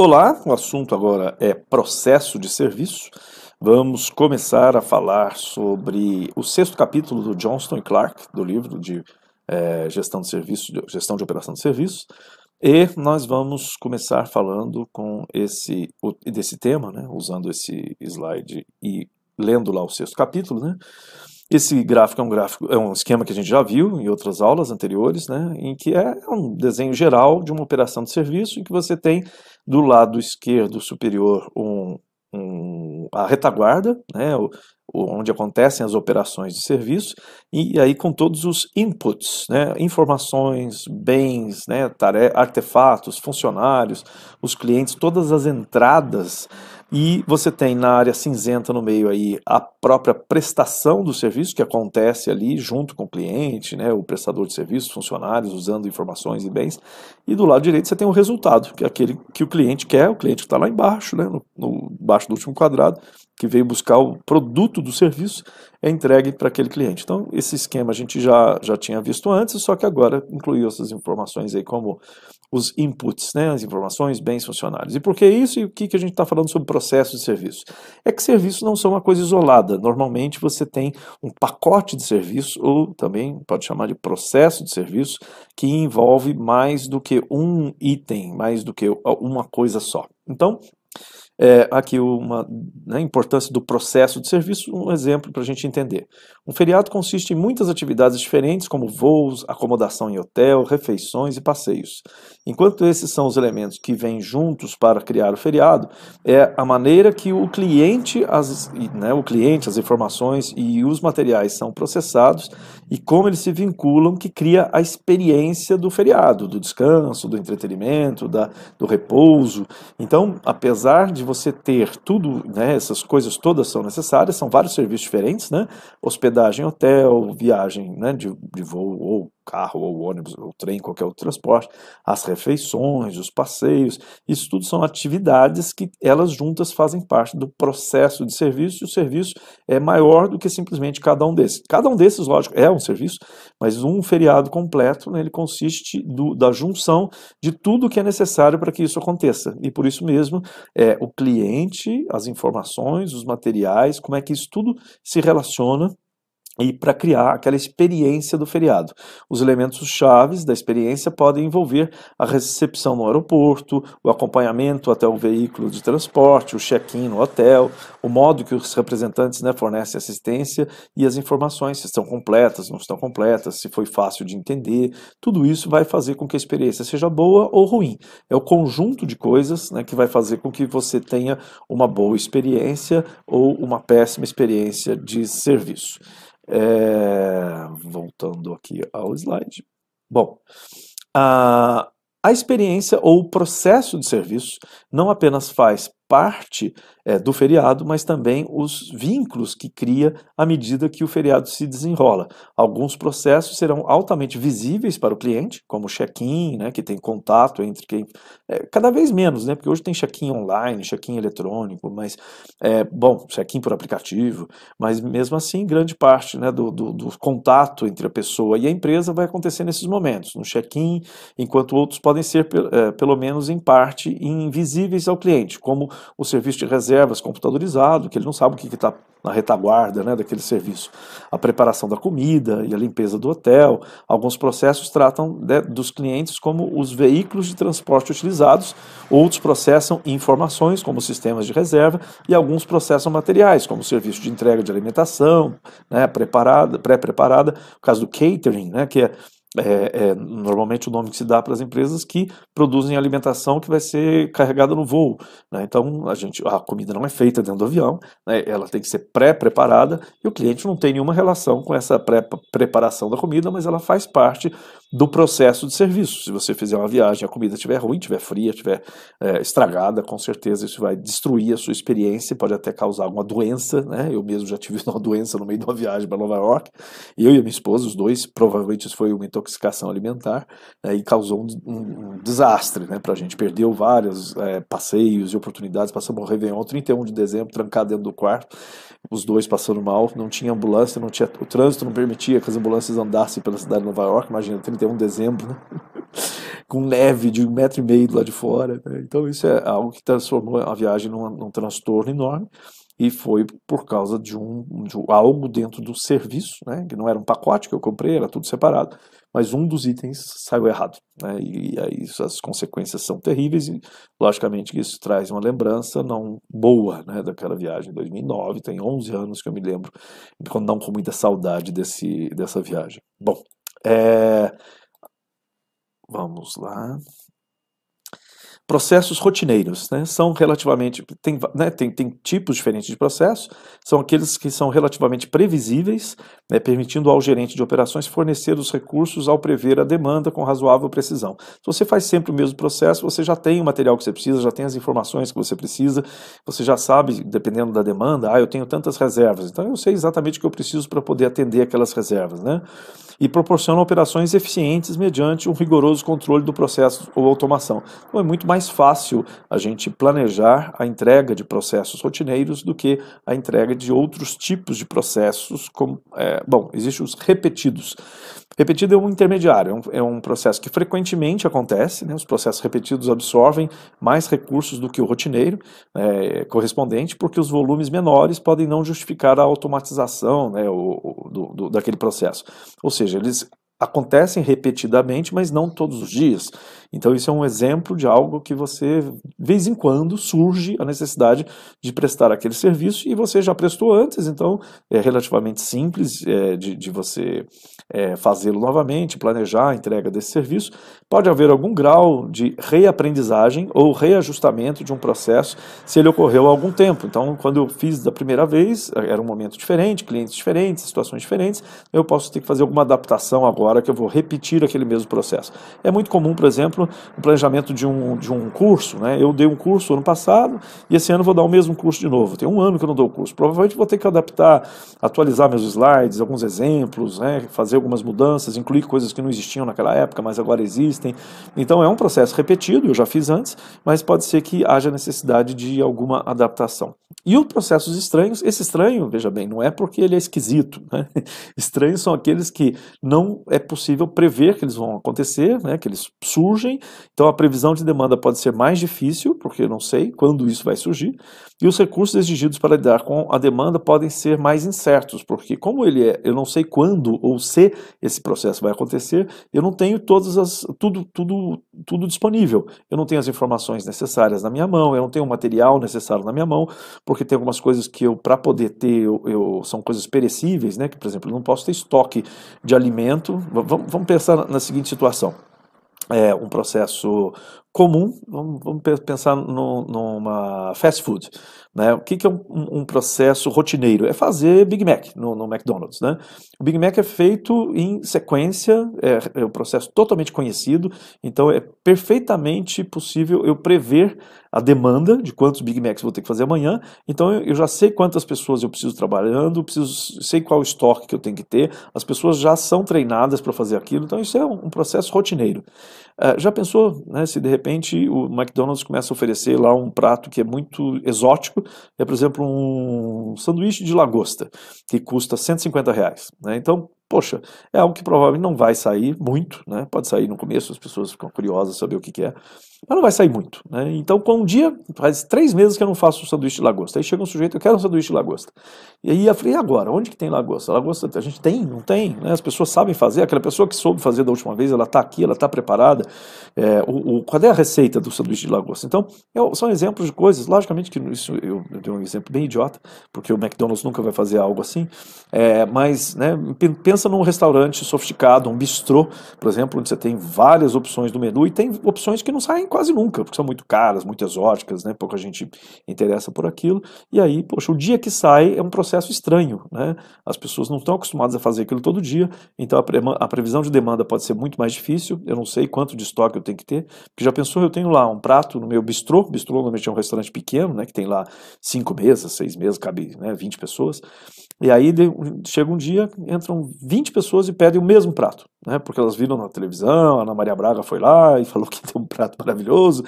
Olá, o assunto agora é processo de serviço. Vamos começar a falar sobre o sexto capítulo do Johnston e Clark, do livro de é, gestão de serviço, de, gestão de operação de serviços, e nós vamos começar falando com esse desse tema, né, usando esse slide e lendo lá o sexto capítulo, né? Esse gráfico é um gráfico, é um esquema que a gente já viu em outras aulas anteriores, né, em que é um desenho geral de uma operação de serviço em que você tem do lado esquerdo superior um, um, a retaguarda, né, o, onde acontecem as operações de serviço, e aí com todos os inputs, né, informações, bens, né, artefatos, funcionários, os clientes, todas as entradas e você tem na área cinzenta no meio aí a própria prestação do serviço que acontece ali junto com o cliente, né, o prestador de serviço, funcionários usando informações e bens. E do lado direito você tem o resultado, que é aquele que o cliente quer, o cliente que está lá embaixo, né, no, no baixo do último quadrado, que veio buscar o produto do serviço, é entregue para aquele cliente. Então, esse esquema a gente já, já tinha visto antes, só que agora incluiu essas informações aí como os inputs, né, as informações, bens, funcionários. E por que isso e o que, que a gente está falando sobre processo de serviço? É que serviços não são uma coisa isolada. Normalmente você tem um pacote de serviço, ou também pode chamar de processo de serviço, que envolve mais do que um item, mais do que uma coisa só. Então, é, aqui uma né, importância do processo de serviço, um exemplo para a gente entender. Um feriado consiste em muitas atividades diferentes, como voos, acomodação em hotel, refeições e passeios. Enquanto esses são os elementos que vêm juntos para criar o feriado, é a maneira que o cliente, as, né, o cliente, as informações e os materiais são processados e como eles se vinculam que cria a experiência do feriado, do descanso, do entretenimento, da, do repouso. Então, apesar de você ter tudo, né, essas coisas todas são necessárias, são vários serviços diferentes, né? Hospedagem, hotel, viagem né, de, de voo ou carro ou ônibus ou trem, qualquer outro transporte, as refeições, os passeios, isso tudo são atividades que elas juntas fazem parte do processo de serviço e o serviço é maior do que simplesmente cada um desses. Cada um desses, lógico, é um serviço, mas um feriado completo né, ele consiste do, da junção de tudo que é necessário para que isso aconteça. E por isso mesmo, é, o cliente, as informações, os materiais, como é que isso tudo se relaciona e para criar aquela experiência do feriado. Os elementos chaves da experiência podem envolver a recepção no aeroporto, o acompanhamento até o veículo de transporte, o check-in no hotel, o modo que os representantes né, fornecem assistência e as informações, se estão completas, não estão completas, se foi fácil de entender. Tudo isso vai fazer com que a experiência seja boa ou ruim. É o conjunto de coisas né, que vai fazer com que você tenha uma boa experiência ou uma péssima experiência de serviço. É, voltando aqui ao slide. Bom, a, a experiência ou o processo de serviço não apenas faz parte é, do feriado, mas também os vínculos que cria à medida que o feriado se desenrola. Alguns processos serão altamente visíveis para o cliente, como o check-in, né, que tem contato entre quem. É, cada vez menos, né, porque hoje tem check-in online, check-in eletrônico, mas, é, bom, check-in por aplicativo, mas mesmo assim, grande parte né, do, do, do contato entre a pessoa e a empresa vai acontecer nesses momentos, no check-in, enquanto outros podem ser, pelo menos em parte, invisíveis ao cliente, como o serviço de reservas computadorizado, que ele não sabe o que está na retaguarda né, daquele serviço. A preparação da comida e a limpeza do hotel. Alguns processos tratam né, dos clientes como os veículos de transporte utilizados, outros processam informações, como sistemas de reserva, e alguns processam materiais, como serviço de entrega de alimentação né, preparada, pré-preparada, o caso do catering, né, que é é, é, normalmente o nome que se dá para as empresas que produzem alimentação que vai ser carregada no voo. Né? Então a gente, a comida não é feita dentro do avião, né? ela tem que ser pré-preparada e o cliente não tem nenhuma relação com essa pré preparação da comida, mas ela faz parte do processo de serviço. Se você fizer uma viagem, a comida estiver ruim, estiver fria, estiver é, estragada, com certeza isso vai destruir a sua experiência, pode até causar alguma doença, né? Eu mesmo já tive uma doença no meio de uma viagem para Nova York, eu e a minha esposa, os dois, provavelmente isso foi uma intoxicação alimentar é, e causou um, um, um desastre, né? Para a gente perdeu vários é, passeios e oportunidades, passamos o Réveillon 31 de dezembro trancado dentro do quarto, os dois passando mal, não tinha ambulância, não tinha o trânsito não permitia que as ambulâncias andassem pela cidade de Nova York, imagina 30 31 de dezembro, né? com neve de um metro e meio do lado de fora. Né? Então isso é algo que transformou a viagem num, num transtorno enorme e foi por causa de um de algo dentro do serviço, né, que não era um pacote que eu comprei, era tudo separado, mas um dos itens saiu errado, né, e aí as consequências são terríveis e logicamente isso traz uma lembrança não boa, né, daquela viagem de 2009, tem 11 anos que eu me lembro, não com muita saudade desse dessa viagem. Bom, é, vamos lá. Processos rotineiros né, são relativamente. Tem, né, tem, tem tipos diferentes de processos, são aqueles que são relativamente previsíveis, né, permitindo ao gerente de operações fornecer os recursos ao prever a demanda com razoável precisão. Se você faz sempre o mesmo processo, você já tem o material que você precisa, já tem as informações que você precisa, você já sabe, dependendo da demanda, ah, eu tenho tantas reservas, então eu sei exatamente o que eu preciso para poder atender aquelas reservas. Né? e proporciona operações eficientes mediante um rigoroso controle do processo ou automação. Então é muito mais fácil a gente planejar a entrega de processos rotineiros do que a entrega de outros tipos de processos. Como, é, bom, existem os repetidos. Repetido é um intermediário, é um, é um processo que frequentemente acontece, né? os processos repetidos absorvem mais recursos do que o rotineiro é, correspondente, porque os volumes menores podem não justificar a automatização né, o, o do, do, daquele processo. Ou seja, seja, eles acontecem repetidamente, mas não todos os dias. Então, isso é um exemplo de algo que você, de vez em quando, surge a necessidade de prestar aquele serviço e você já prestou antes, então é relativamente simples é, de, de, você é, fazê-lo novamente, planejar a entrega desse serviço, Pode haver algum grau de reaprendizagem ou reajustamento de um processo se ele ocorreu há algum tempo. Então, quando eu fiz da primeira vez, eh, era um momento diferente, clientes diferentes, situações diferentes, eu posso ter que fazer alguma adaptação agora que eu vou repetir aquele mesmo processo. É muito comum, por exemplo, o planejamento de um, de um curso. Né? Eu dei um curso ano passado e esse ano vou dar o mesmo curso de novo. Tem um ano que eu não dou o curso. Provavelmente vou ter que adaptar, atualizar meus slides, alguns exemplos, né? fazer algumas mudanças, incluir coisas que não existiam naquela época, mas agora existem existem. Então é um processo repetido, eu já fiz antes, mas pode ser que haja necessidade de alguma adaptação. E os processos estranhos, esse estranho, veja bem, não é porque ele é esquisito. Né? Estranhos são aqueles que não é possível prever que eles vão acontecer, né? que eles surgem. Então a previsão de demanda pode ser mais difícil, porque eu não sei quando isso vai surgir. E os recursos exigidos para lidar com a demanda podem ser mais incertos, porque como ele é, eu não sei quando ou se esse processo vai acontecer, eu não tenho todas as tudo tudo tudo disponível. Eu não tenho as informações necessárias na minha mão, eu não tenho o material necessário na minha mão, porque tem algumas coisas que eu para poder ter, eu, eu, são coisas perecíveis, né, que por exemplo, eu não posso ter estoque de alimento. Vamos, vamos pensar na seguinte situação é um processo comum, vamos pensar no, numa fast food. Né? O que, que é um, um, processo rotineiro? É fazer Big Mac no, no, McDonald's. Né? O Big Mac é feito em sequência, é, é um processo totalmente conhecido, então é perfeitamente possível eu prever a demanda de quantos Big Macs vou ter que fazer amanhã. Então eu, eu já sei quantas pessoas eu preciso trabalhando, preciso, sei qual estoque que eu tenho que ter. As pessoas já são treinadas para fazer aquilo, então isso é um, um processo rotineiro. Ah, já pensou né, se de repente o McDonald's começa a oferecer lá um prato que é muito exótico, é por exemplo um sanduíche de lagosta, que custa 150 reais. Né? Então, poxa, é algo que provavelmente não vai sair muito, né? Pode sair no começo, as pessoas ficam curiosas saber o que, que é, mas não vai sair muito, né? Então, com um dia, faz três meses que eu não faço sanduíche de lagosta. Aí chega um sujeito, eu quero um sanduíche de lagosta. E aí eu falei, e agora? Onde que tem lagosta? Lagosta a gente tem, não tem, né? As pessoas sabem fazer, aquela pessoa que soube fazer da última vez, ela está aqui, ela está preparada. É, o, o, qual é a receita do sanduíche de lagosta? Então, eu, são exemplos de coisas, logicamente que isso eu, eu dei um exemplo bem idiota, porque o McDonald's nunca vai fazer algo assim, é, mas, né, pensa pensa num restaurante sofisticado, um bistrô, por exemplo, onde você tem várias opções do menu e tem opções que não saem quase nunca, porque são muito caras, muito exóticas, né? Pouca gente interessa por aquilo. E aí, poxa, o dia que sai é um processo estranho, né? As pessoas não estão acostumadas a fazer aquilo todo dia, então a, pre a previsão de demanda pode ser muito mais difícil. Eu não sei quanto de estoque eu tenho que ter, porque já pensou, eu tenho lá um prato no meu bistrô, bistrô normalmente é um restaurante pequeno, né? Que tem lá cinco mesas, seis mesas, cabe né, 20 pessoas. E aí chega um dia, entram 20 pessoas e pedem o mesmo prato, né? Porque elas viram na televisão, a Ana Maria Braga foi lá e falou que tem um prato maravilhoso.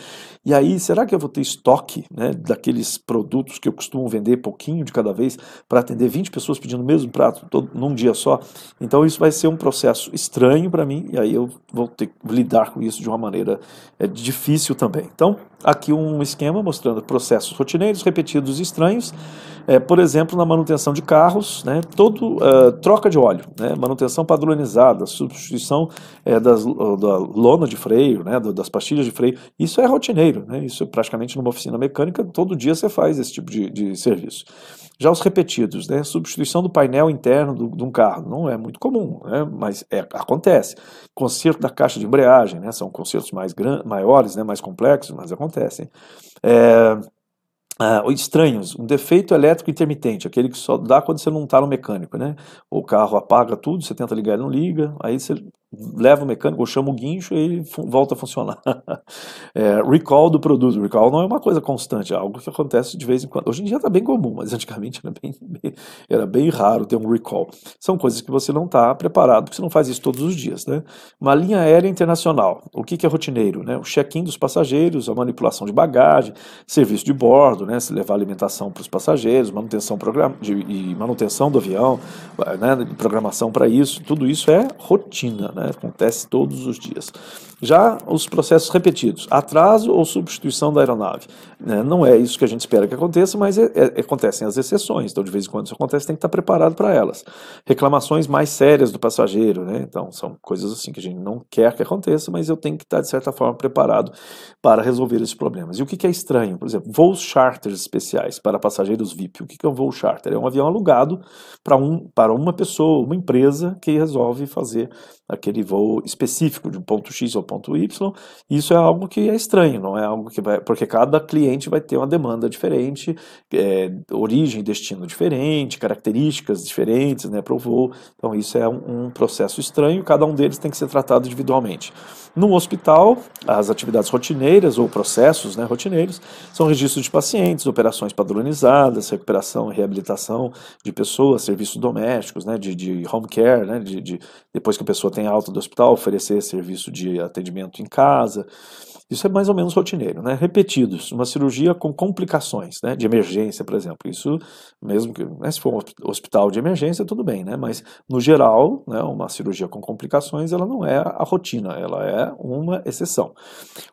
E aí, será que eu vou ter estoque, né, daqueles produtos que eu costumo vender pouquinho de cada vez para atender 20 pessoas pedindo o mesmo prato todo, num dia só? Então isso vai ser um processo estranho para mim e aí eu vou ter que lidar com isso de uma maneira é, difícil também. Então, aqui um esquema mostrando processos rotineiros repetidos e estranhos é, por exemplo, na manutenção de carros, né, todo, uh, troca de óleo, né, manutenção padronizada, substituição é, das, da lona de freio, né, das pastilhas de freio, isso é rotineiro, né, isso é praticamente numa oficina mecânica, todo dia você faz esse tipo de, de serviço. Já os repetidos, né? Substituição do painel interno do, de um carro. Não é muito comum, né? mas é, acontece. Conserto da caixa de embreagem, né? São consertos mais maiores, né? mais complexos, mas acontecem. É, Uh, estranhos, um defeito elétrico intermitente, aquele que só dá quando você não está no mecânico, né? O carro apaga tudo, você tenta ligar, ele não liga, aí você leva o mecânico, eu chama o guincho e ele volta a funcionar. é, recall do produto. Recall não é uma coisa constante, é algo que acontece de vez em quando. Hoje em dia está bem comum, mas antigamente era bem, era bem raro ter um recall. São coisas que você não está preparado, porque você não faz isso todos os dias. Né? Uma linha aérea internacional. O que, que é rotineiro? Né? O check-in dos passageiros, a manipulação de bagagem, serviço de bordo, né? se levar alimentação para os passageiros, manutenção, program... de, manutenção do avião, eh, né? programação para isso. Tudo isso é rotina. Né? Né? Acontece todos os dias. Já os processos repetidos, atraso ou substituição da aeronave. Né? Não é isso que a gente espera que aconteça, mas é, é, acontecem as exceções. Então, de vez em quando isso acontece, tem que estar preparado para elas. Reclamações mais sérias do passageiro. Né? Então, são coisas assim que a gente não quer que aconteça, mas eu tenho que estar, de certa forma, preparado para resolver esses problemas. E o que, que é estranho? Por exemplo, voos charters especiais para passageiros VIP. O que, que é um voo charter? É um avião alugado um, para uma pessoa, uma empresa que resolve fazer aquele aquele voo específico de um ponto X ou ponto Y. Isso é algo que é estranho, não é algo que vai. Porque cada cliente vai ter uma demanda diferente, é, origem destino diferente, características diferentes né, para o voo. Então, isso é um, um processo estranho, cada um deles tem que ser tratado individualmente. No hospital, as atividades rotineiras ou processos né, rotineiros são registro de pacientes, operações padronizadas, recuperação e reabilitação de pessoas, serviços domésticos, né, de, de home care, né, de, de, depois que a pessoa tem algo alta do hospital, oferecer serviço de atendimento em casa. Isso é mais ou menos rotineiro, né? Repetidos, uma cirurgia com complicações, né? De emergência, por exemplo. Isso, mesmo que né, se for um hospital de emergência, tudo bem, né? Mas no geral, né, uma cirurgia com complicações, ela não é a rotina, ela é uma exceção.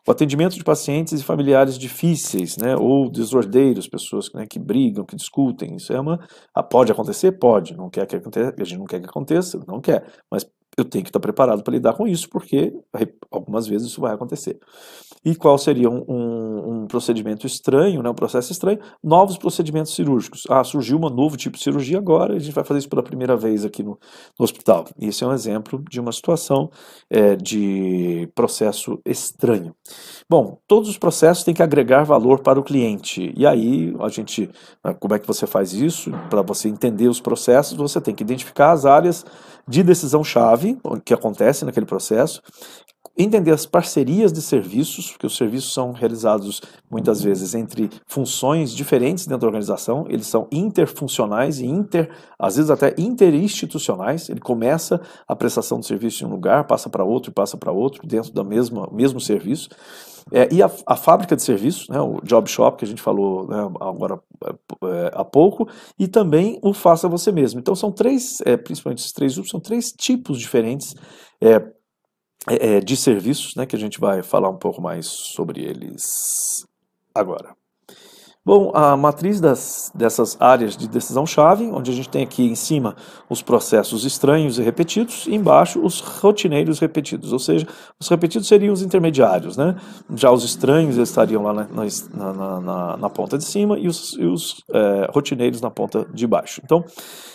O atendimento de pacientes e familiares difíceis, né? Ou desordeiros, pessoas né, que brigam, que discutem, isso é uma ah, pode acontecer, pode. Não quer que aconteça, a gente não quer que aconteça, não quer. Mas eu tenho que estar preparado para lidar com isso, porque algumas vezes isso vai acontecer. E qual seria um, um, um, procedimento estranho, né, um processo estranho? Novos procedimentos cirúrgicos. Ah, surgiu um novo tipo de cirurgia agora, a gente vai fazer isso pela primeira vez aqui no, no hospital. esse é um exemplo de uma situação é, de processo estranho. Bom, todos os processos têm que agregar valor para o cliente. E aí, a gente, né, como é que você faz isso? Para você entender os processos, você tem que identificar as áreas de decisão-chave o que acontece naquele processo, entender as parcerias de serviços, porque os serviços são realizados muitas uhum. vezes entre funções diferentes dentro da organização, eles são interfuncionais e inter, às vezes até interinstitucionais. Ele começa a prestação de serviço em um lugar, passa para outro, passa para outro, dentro do mesmo serviço. É, e a, a, fábrica de serviços, né, o Job Shop, que a gente falou né, agora é, é, há pouco, e também o Faça Você Mesmo. Então são três, é, principalmente esses três grupos, são três tipos diferentes é, é, de serviços, né, que a gente vai falar um pouco mais sobre eles agora. Bom, a matriz das, dessas áreas de decisão-chave, onde a gente tem aqui em cima os processos estranhos e repetidos, e embaixo os rotineiros repetidos, ou seja, os repetidos seriam os intermediários, né? Já os estranhos estariam lá na, na, na, na ponta de cima e os, e os é, rotineiros na ponta de baixo. Então,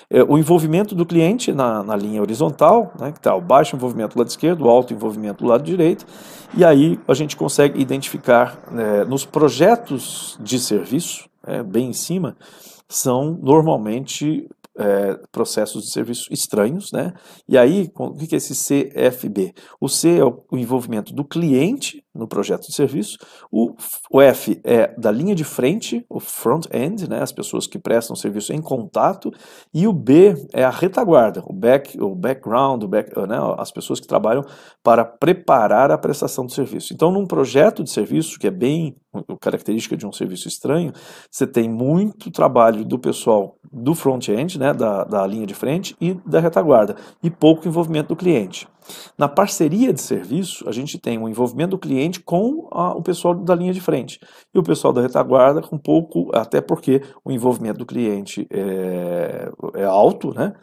é, o envolvimento do cliente na, linha horizontal, né, que está o baixo envolvimento do lado esquerdo, o alto envolvimento do lado direito, e aí a gente consegue identificar né, nos projetos de serviço, é, bem em cima, são normalmente é, processos de serviço estranhos, né? E aí, o que é esse CFB? O C é o envolvimento do cliente no projeto de serviço, o, o F é da linha de frente, o front-end, né? As pessoas que prestam serviço em contato, e o B é a retaguarda, o back, o background, o back, né? As pessoas que trabalham para preparar a prestação do serviço. Então, num projeto de serviço que é bem característica de um serviço estranho, você tem muito trabalho do pessoal do front-end, né, da, da linha de frente e da retaguarda, e pouco envolvimento do cliente. Na parceria de serviço, a gente tem o um envolvimento do cliente com a, o pessoal da linha de frente e o pessoal da retaguarda com pouco, até porque o envolvimento do cliente é, é alto, né?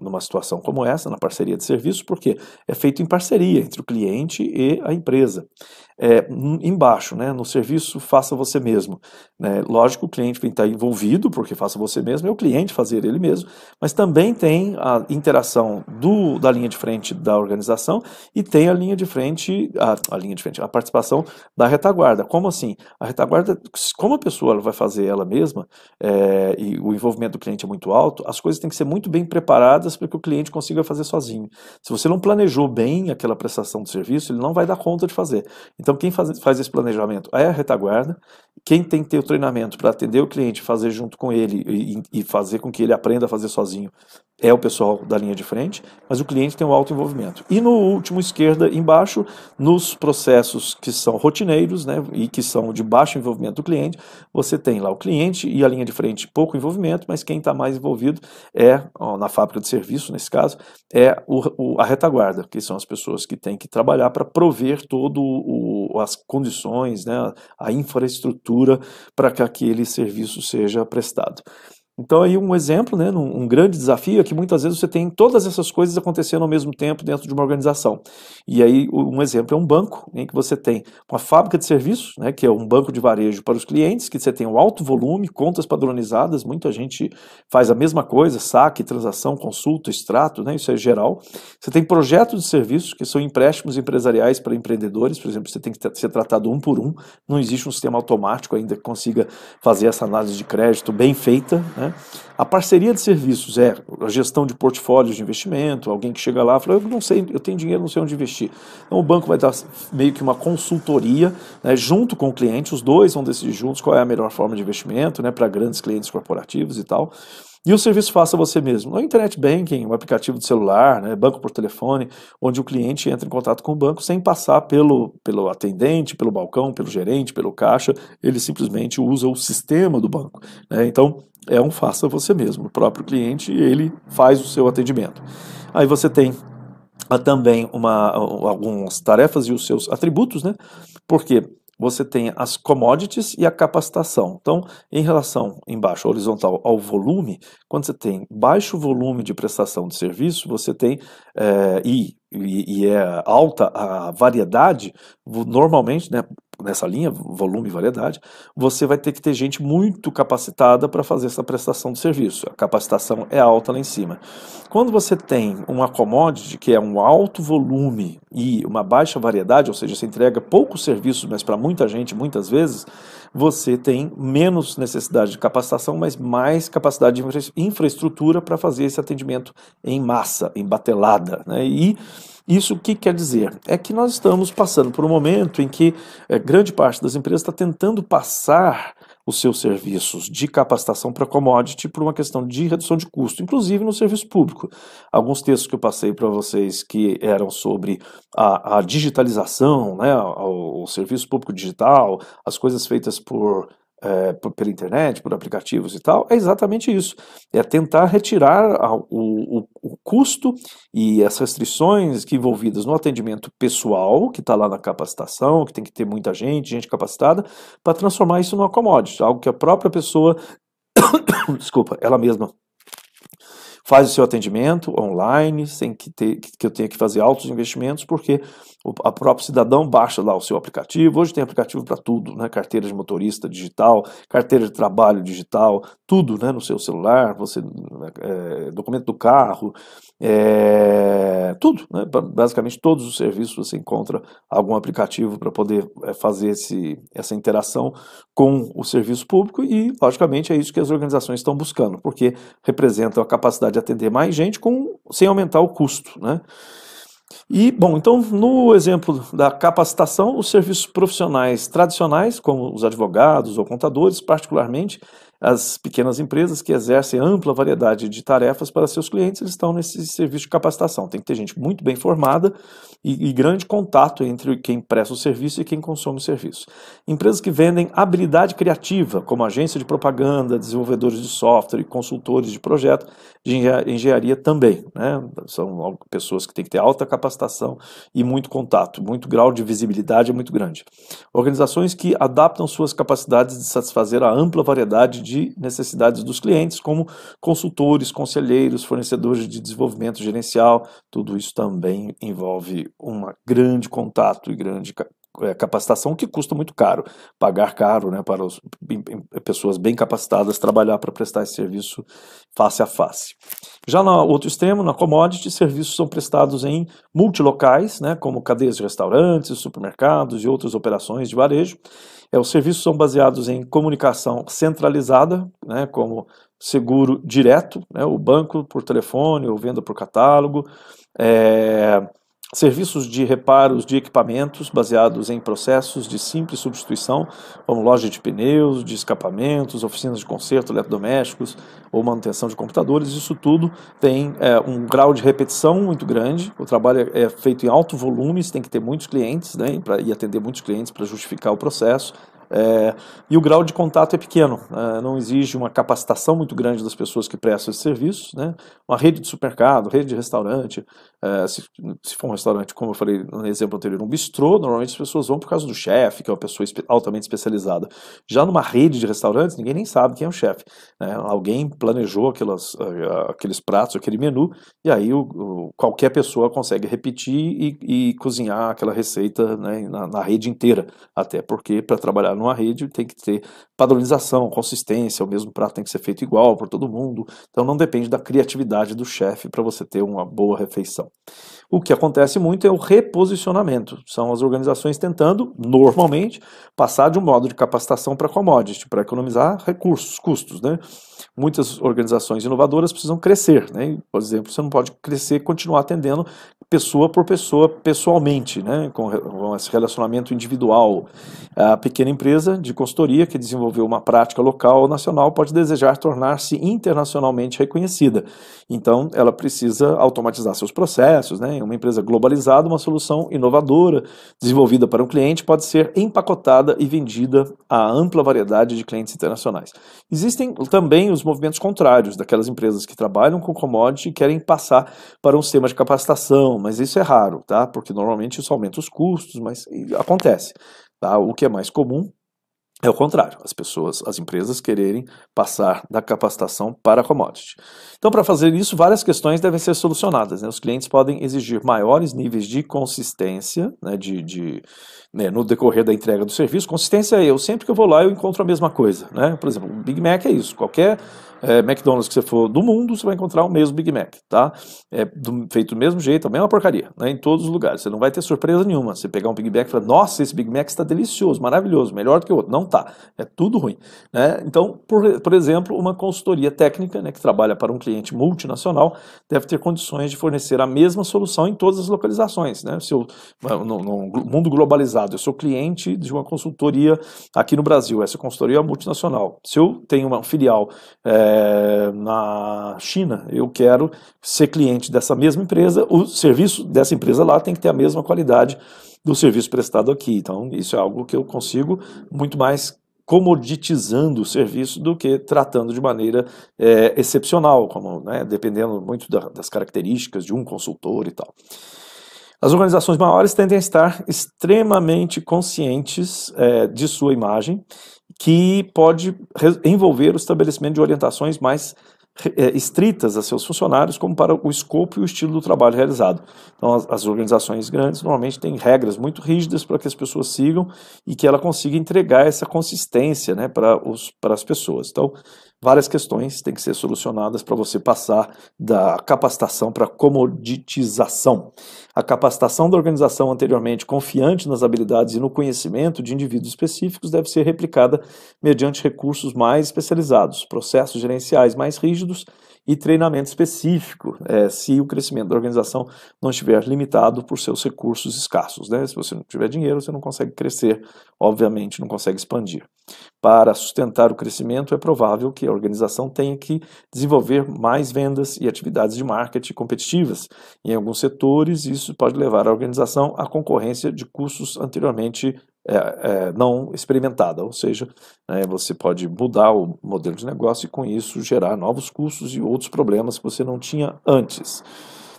numa situação como essa, na parceria de serviço, porque é feito em parceria entre o cliente e a empresa é, embaixo, né, no serviço faça você mesmo. Né? Lógico, o cliente vem estar tá envolvido, porque faça você mesmo é o cliente fazer ele mesmo, mas também tem a interação do, da linha de frente da organização e tem a linha de frente, a, a linha de frente, a participação da retaguarda. Como assim? A retaguarda, como a pessoa vai fazer ela mesma é, e o envolvimento do cliente é muito alto, as coisas têm que ser muito bem preparadas para que o cliente consiga fazer sozinho. Se você não planejou bem aquela prestação do serviço, ele não vai dar conta de fazer. Então, quem faz, faz esse planejamento é a retaguarda, quem tem que ter o treinamento para atender o cliente, fazer junto com ele e, e, fazer com que ele aprenda a fazer sozinho é o pessoal da linha de frente, mas o cliente tem um alto envolvimento. E no último esquerda, embaixo, nos processos que são rotineiros né, e que são de baixo envolvimento do cliente, você tem lá o cliente e a linha de frente pouco envolvimento, mas quem está mais envolvido é, ó, na fábrica de serviço, nesse caso, é o, o, a retaguarda, que são as pessoas que têm que trabalhar para prover todo o, as condições, né, a infraestrutura para que aquele serviço seja prestado. Então, aí um exemplo, né, um grande desafio é que muitas vezes você tem todas essas coisas acontecendo ao mesmo tempo dentro de uma organização. E aí um exemplo é um banco, em que você tem uma fábrica de serviços, né, que é um banco de varejo para os clientes, que você tem um alto volume, contas padronizadas, muita gente faz a mesma coisa, saque, transação, consulta, extrato, né, isso é geral. Você tem projetos de serviços, que são empréstimos empresariais para empreendedores, por exemplo, você tem que ser tratado um por um, não existe um sistema automático ainda que consiga fazer essa análise de crédito bem feita, né, né? A parceria de serviços é a gestão de portfólios de investimento, alguém que chega lá e fala, eu não sei, eu tenho dinheiro, não sei onde investir. Então o banco vai dar meio que uma consultoria né, junto com o cliente, os dois vão decidir juntos qual é a melhor forma de investimento né, para grandes clientes corporativos e tal. E o serviço faça você mesmo. No internet banking, um aplicativo de celular, né, banco por telefone, onde o cliente entra em contato com o banco sem passar pelo, pelo atendente, pelo balcão, pelo gerente, pelo caixa, ele simplesmente usa o sistema do banco. Né? Então, é um faça você mesmo. O próprio cliente, ele faz o seu atendimento. Aí você tem ah, também uma, algumas tarefas e os seus atributos, né? Porque você tem as commodities e a capacitação. Então, em relação embaixo horizontal ao volume, quando você tem baixo volume de prestação de serviço, você tem é, e, e, é alta a variedade, normalmente, né, nessa linha, volume e variedade, você vai ter que ter gente muito capacitada para fazer essa prestação de serviço. A capacitação é alta lá em cima. Quando você tem uma commodity que é um alto volume e uma baixa variedade, ou seja, você entrega poucos serviços, mas para muita gente, muitas vezes, você tem menos necessidade de capacitação, mas mais capacidade de infraestrutura para fazer esse atendimento em massa, em batelada. Né? E isso o que quer dizer? É que nós estamos passando por um momento em que é, grande parte das empresas está tentando passar os seus serviços de capacitação para commodity por uma questão de redução de custo, inclusive no serviço público. Alguns textos que eu passei para vocês que eram sobre a, a digitalização, né, o, o serviço público digital, as coisas feitas por é, pela internet, por aplicativos e tal, é exatamente isso. É tentar retirar a, o, o, o, custo e as restrições que envolvidas no atendimento pessoal, que está lá na capacitação, que tem que ter muita gente, gente capacitada, para transformar isso numa commodity, algo que a própria pessoa, desculpa, ela mesma faz o seu atendimento online, sem que, ter, que eu tenha que fazer altos investimentos, porque o a próprio cidadão baixa lá o seu aplicativo. Hoje tem aplicativo para tudo, né? Carteira de motorista digital, carteira de trabalho digital, tudo, né? No seu celular, você é, documento do carro, é, tudo, né? Basicamente todos os serviços você encontra algum aplicativo para poder é, fazer esse, essa interação com o serviço público e, logicamente, é isso que as organizações estão buscando, porque representam a capacidade atender mais gente com, sem aumentar o custo. Né? E, bom, então, no exemplo da capacitação, os serviços profissionais tradicionais, como os advogados ou contadores, particularmente as pequenas empresas que exercem ampla variedade de tarefas para seus clientes, eles estão nesse serviço de capacitação. Tem que ter gente muito bem formada e, e grande contato entre quem presta o serviço e quem consome o serviço. Empresas que vendem habilidade criativa, como agência de propaganda, desenvolvedores de software e consultores de projeto, de engenharia também. Né? São pessoas que têm que ter alta capacitação e muito contato, muito grau de visibilidade é muito grande. Organizações que adaptam suas capacidades de satisfazer a ampla variedade de necessidades dos clientes, como consultores, conselheiros, fornecedores de desenvolvimento gerencial, tudo isso também envolve um grande contato e grande é, capacitação que custa muito caro, pagar caro né, para as pessoas bem capacitadas trabalhar para prestar esse serviço face a face. Já no outro extremo, na commodity, serviços são prestados em multilocais, né, como cadeias de restaurantes, supermercados e outras operações de varejo. É, os serviços são baseados em comunicação centralizada, né, como seguro direto, né, o banco por telefone ou venda por catálogo. É, serviços de reparos de equipamentos baseados em processos de simples substituição, como loja de pneus, de escapamentos, oficinas de conserto, eletrodomésticos ou manutenção de computadores, isso tudo tem é, um grau de repetição muito grande. O trabalho é, é feito em alto volume, você tem que ter muitos clientes né, pra, e atender muitos clientes para justificar o processo. É, e o grau de contato é pequeno, é, não exige uma capacitação muito grande das pessoas que prestam esse serviço. Né? Uma rede de supermercado, rede de restaurante, é, se, se, for um restaurante, como eu falei no exemplo anterior, um bistrô, normalmente as pessoas vão por causa do chefe, que é uma pessoa espe altamente especializada. Já numa rede de restaurantes, ninguém nem sabe quem é o chefe. Né? Alguém planejou aquelas, aqueles pratos, aquele menu, e aí o, o, qualquer pessoa consegue repetir e, e cozinhar aquela receita né, na, na rede inteira, até porque para trabalhar trabalho numa rede tem que ter padronização, consistência, o mesmo prato tem que ser feito igual para todo mundo. Então não depende da criatividade do chefe para você ter uma boa refeição. O que acontece muito é o reposicionamento. São as organizações tentando, normalmente, passar de um modo de capacitação para commodity, para economizar recursos, custos. Né? Muitas organizações inovadoras precisam crescer. Né? Por exemplo, você não pode crescer e continuar atendendo pessoa por pessoa pessoalmente, né? com, com esse relacionamento individual. A pequena empresa de consultoria que desenvolveu uma prática local ou nacional pode desejar tornar-se internacionalmente reconhecida. Então, ela precisa automatizar seus processos, né? Uma empresa globalizada, uma solução inovadora, desenvolvida para um cliente, pode ser empacotada e vendida a ampla variedade de clientes internacionais. Existem também os movimentos contrários, daquelas empresas que trabalham com commodity e querem passar para um sistema de capacitação, mas isso é raro, tá? Porque normalmente isso aumenta os custos, mas acontece. Tá? O que é mais comum é o contrário, as pessoas, as empresas quererem passar da capacitação para a commodity. Então, para fazer isso, várias questões devem ser solucionadas. Né? Os clientes podem exigir maiores níveis de consistência né? de, de né? no decorrer da entrega do serviço. Consistência é eu, sempre que eu vou lá, eu encontro a mesma coisa. Né? Por exemplo, o Big Mac é isso. Qualquer é, McDonald's que você for do mundo, você vai encontrar o mesmo Big Mac, tá? É do, feito do mesmo jeito, a mesma porcaria, né? Em todos os lugares. Você não vai ter surpresa nenhuma. Você pegar um Big Mac e falar, nossa, esse Big Mac está delicioso, maravilhoso, melhor do que o outro. Não tá. É tudo ruim, né? Então, por, por exemplo, uma consultoria técnica, né, que trabalha para um cliente multinacional, deve ter condições de fornecer a mesma solução em todas as localizações, né? Se eu, no, no mundo globalizado, eu sou cliente de uma consultoria aqui no Brasil, essa consultoria é multinacional. Se eu tenho uma filial é, é, na China, eu quero ser cliente dessa mesma empresa, o serviço dessa empresa lá tem que ter a mesma qualidade do serviço prestado aqui. Então, isso é algo que eu consigo muito mais comoditizando o serviço do que tratando de maneira é, excepcional, como né, dependendo muito da, das características de um consultor e tal. As organizações maiores tendem a estar extremamente conscientes é, de sua imagem que pode envolver o estabelecimento de orientações mais é, estritas a seus funcionários, como para o escopo e o estilo do trabalho realizado. Então, as, as organizações grandes normalmente têm regras muito rígidas para que as pessoas sigam e que ela consiga entregar essa consistência né, para, os, para as pessoas. Então, Várias questões têm que ser solucionadas para você passar da capacitação para comoditização. A capacitação da organização anteriormente confiante nas habilidades e no conhecimento de indivíduos específicos deve ser replicada mediante recursos mais especializados, processos gerenciais mais rígidos e treinamento específico, é, se o crescimento da organização não estiver limitado por seus recursos escassos. Né? Se você não tiver dinheiro, você não consegue crescer, obviamente, não consegue expandir. Para sustentar o crescimento, é provável que a organização tenha que desenvolver mais vendas e atividades de marketing competitivas. Em alguns setores, isso pode levar a organização à concorrência de custos anteriormente é, é, não experimentada, ou seja, né, você pode mudar o modelo de negócio e com isso gerar novos custos e outros problemas que você não tinha antes.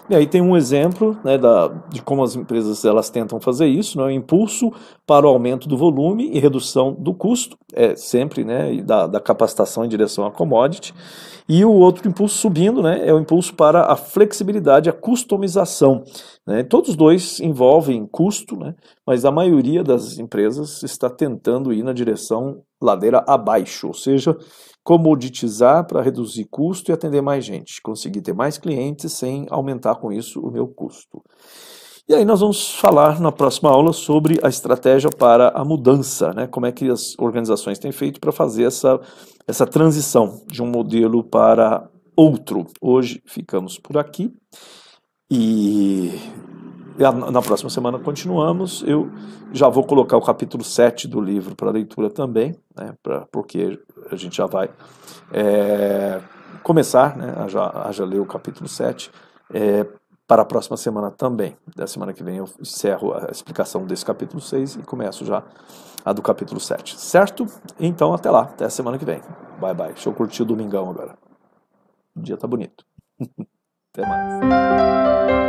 E aí tem um exemplo né, da, de como as empresas elas tentam fazer isso, né, o impulso para o aumento do volume e redução do custo, é sempre né, da, da capacitação em direção à commodity. E o outro impulso subindo né, é o impulso para a flexibilidade, a customização. Né? Todos dois envolvem custo, né, mas a maioria das empresas está tentando ir na direção ladeira abaixo, ou seja, comoditizar para reduzir custo e atender mais gente, conseguir ter mais clientes sem aumentar com isso o meu custo. E aí nós vamos falar na próxima aula sobre a estratégia para a mudança, né? Como é que as organizações têm feito para fazer essa, essa transição de um modelo para outro. Hoje ficamos por aqui e na próxima semana continuamos. Eu já vou colocar o capítulo 7 do livro para leitura também, né, pra, porque a gente já vai é, começar né, a, já, a já ler o capítulo 7 é, para a próxima semana também. Da semana que vem eu encerro a explicação desse capítulo 6 e começo já a do capítulo 7, certo? Então até lá, até a semana que vem. Bye bye. Deixa eu curtir o domingão agora. O dia tá bonito. até mais.